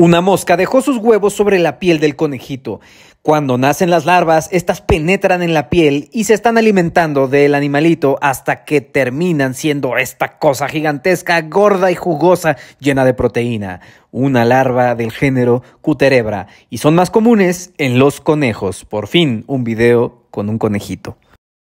Una mosca dejó sus huevos sobre la piel del conejito. Cuando nacen las larvas, estas penetran en la piel y se están alimentando del animalito hasta que terminan siendo esta cosa gigantesca, gorda y jugosa, llena de proteína, una larva del género Cuterebra, y son más comunes en los conejos. Por fin, un video con un conejito.